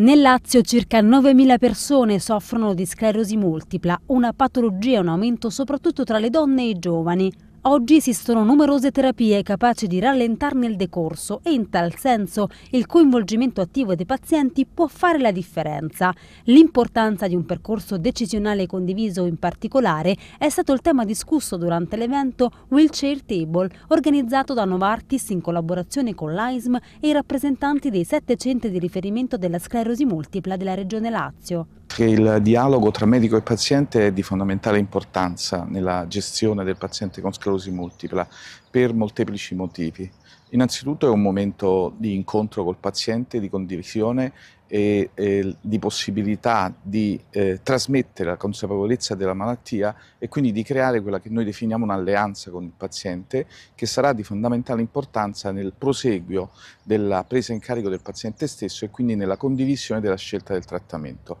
Nel Lazio circa 9.000 persone soffrono di sclerosi multipla, una patologia in aumento soprattutto tra le donne e i giovani. Oggi esistono numerose terapie capaci di rallentarne il decorso e in tal senso il coinvolgimento attivo dei pazienti può fare la differenza. L'importanza di un percorso decisionale condiviso in particolare è stato il tema discusso durante l'evento Wheelchair Table organizzato da Novartis in collaborazione con l'AISM e i rappresentanti dei sette centri di riferimento della sclerosi multipla della Regione Lazio che il dialogo tra medico e paziente è di fondamentale importanza nella gestione del paziente con sclerosi sclerosi multipla per molteplici motivi. Innanzitutto è un momento di incontro col paziente, di condivisione e, e di possibilità di eh, trasmettere la consapevolezza della malattia e quindi di creare quella che noi definiamo un'alleanza con il paziente che sarà di fondamentale importanza nel proseguio della presa in carico del paziente stesso e quindi nella condivisione della scelta del trattamento,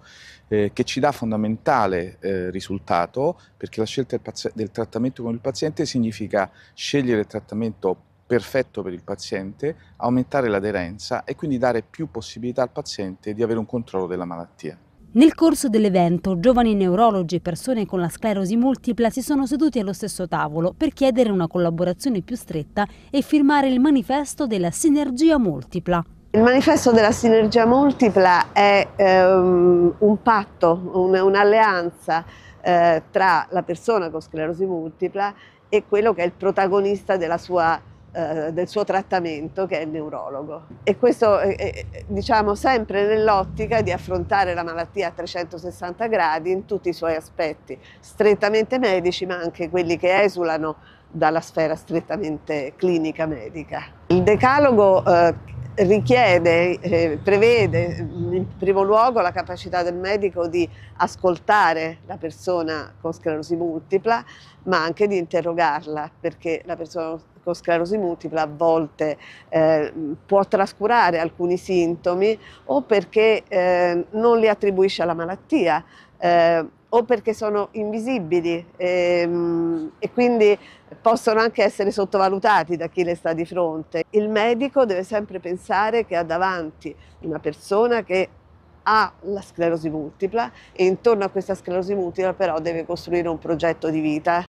eh, che ci dà fondamentale eh, risultato perché la scelta del, del trattamento con il paziente significa scegliere scegliere il trattamento perfetto per il paziente, aumentare l'aderenza e quindi dare più possibilità al paziente di avere un controllo della malattia. Nel corso dell'evento, giovani neurologi e persone con la sclerosi multipla si sono seduti allo stesso tavolo per chiedere una collaborazione più stretta e firmare il manifesto della sinergia multipla. Il manifesto della sinergia multipla è ehm, un patto, un'alleanza un eh, tra la persona con sclerosi multipla e quello che è il protagonista sua, eh, del suo trattamento, che è il neurologo. E questo eh, eh diciamo sempre nell'ottica di affrontare la malattia a 360 gradi in tutti i suoi aspetti, strettamente medici, ma anche quelli che esulano dalla sfera strettamente clinica medica. Il decalogo eh, richiede, eh, prevede mm, in primo luogo la capacità del medico di ascoltare la persona con sclerosi multipla, ma anche di interrogarla, perché la persona con sclerosi multipla a volte eh, mm, può trascurare alcuni sintomi o perché eh, non li attribuisce alla malattia eh, o perché sono invisibili ehm, e quindi possono anche essere sottovalutati da chi le sta di fronte. Il medico deve sempre pensare che ha davanti una persona che ha la sclerosi multipla e intorno a questa sclerosi multipla però deve costruire un progetto di vita